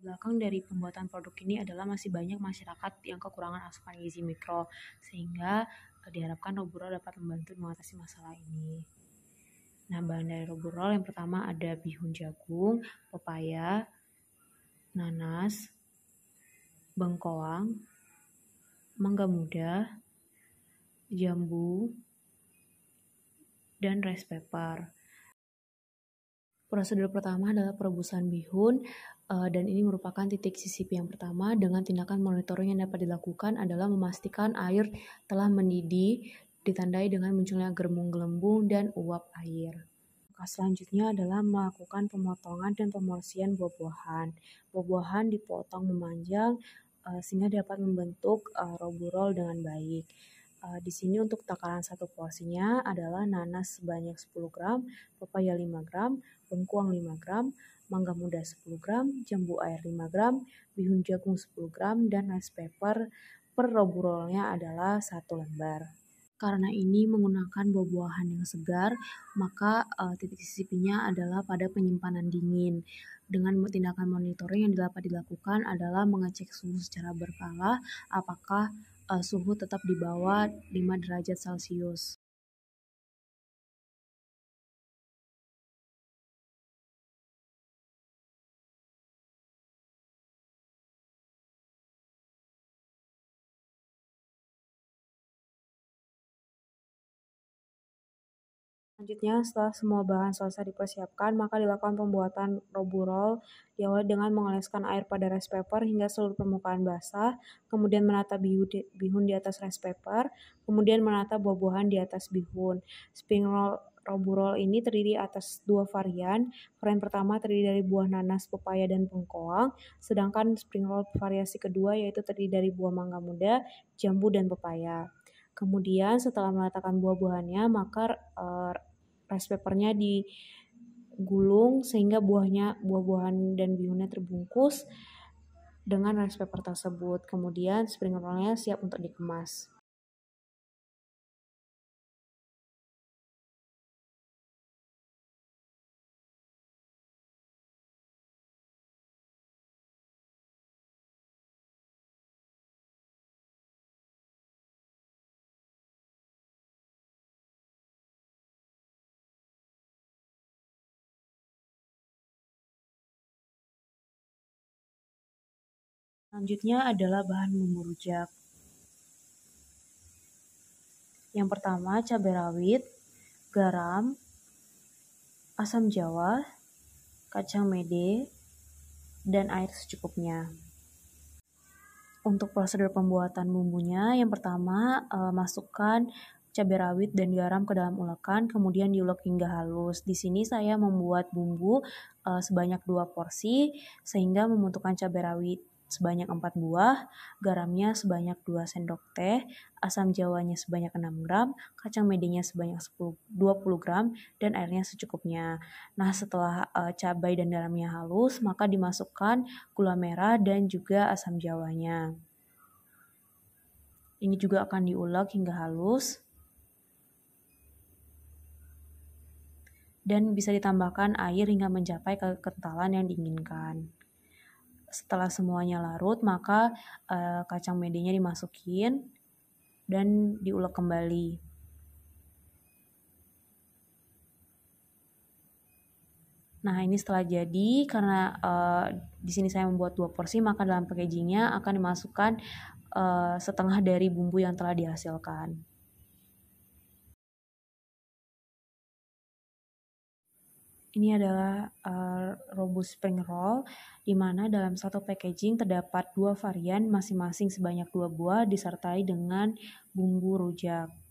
belakang dari pembuatan produk ini adalah masih banyak masyarakat yang kekurangan asupan gizi mikro, sehingga eh, diharapkan Roburol dapat membantu mengatasi masalah ini. Nah, bahan dari Roburol yang pertama ada bihun jagung, pepaya, nanas, bengkoang, mangga muda, jambu, dan rice paper. Prosedur pertama adalah perebusan bihun eh, dan ini merupakan titik sisip yang pertama dengan tindakan monitoring yang dapat dilakukan adalah memastikan air telah mendidih ditandai dengan munculnya germung gelembung dan uap air. Langkah selanjutnya adalah melakukan pemotongan dan pemorsian buah-buahan. Buah-buahan dipotong memanjang eh, sehingga dapat membentuk eh, roburol dengan baik. Uh, di sini untuk takaran satu porsinya adalah nanas sebanyak 10 gram, pepaya 5 gram, bengkuang 5 gram, mangga muda 10 gram, jambu air 5 gram, bihun jagung 10 gram, dan rice paper per rollnya adalah satu lembar. Karena ini menggunakan buah-buahan yang segar, maka uh, titik sisipinya adalah pada penyimpanan dingin dengan tindakan monitoring yang dapat dilakukan adalah mengecek suhu secara berkala apakah uh, suhu tetap di bawah 5 derajat Celcius. Selanjutnya, setelah semua bahan selesai dipersiapkan, maka dilakukan pembuatan roburol. Diawali dengan mengoleskan air pada rice paper hingga seluruh permukaan basah, kemudian menata bihun di atas rice paper, kemudian menata buah-buahan di atas bihun. Spring roll roburol ini terdiri atas dua varian. Varian pertama terdiri dari buah nanas, pepaya, dan bengkoang. Sedangkan spring roll variasi kedua yaitu terdiri dari buah mangga muda, jambu, dan pepaya. Kemudian setelah meletakkan buah-buahannya, maka uh, rice papernya digulung sehingga buahnya buah-buahan dan bihunnya terbungkus dengan rice paper tersebut. Kemudian spring rollnya siap untuk dikemas. Selanjutnya adalah bahan bumbu rujak. Yang pertama cabai rawit, garam, asam jawa, kacang mede, dan air secukupnya. Untuk prosedur pembuatan bumbunya, yang pertama eh, masukkan cabai rawit dan garam ke dalam ulekan, kemudian diulek hingga halus. Di sini saya membuat bumbu eh, sebanyak dua porsi sehingga membutuhkan cabai rawit sebanyak 4 buah, garamnya sebanyak 2 sendok teh, asam jawanya sebanyak 6 gram, kacang medenya sebanyak 10, 20 gram, dan airnya secukupnya. Nah, setelah uh, cabai dan garamnya halus, maka dimasukkan gula merah dan juga asam jawanya. Ini juga akan diulek hingga halus. Dan bisa ditambahkan air hingga mencapai kekentalan yang diinginkan setelah semuanya larut maka uh, kacang medenya dimasukin dan diulek kembali Nah, ini setelah jadi karena uh, di sini saya membuat dua porsi, maka dalam packagingnya akan dimasukkan uh, setengah dari bumbu yang telah dihasilkan. Ini adalah uh, Robust Spring Roll, di mana dalam satu packaging terdapat dua varian masing-masing sebanyak dua buah disertai dengan bumbu rujak.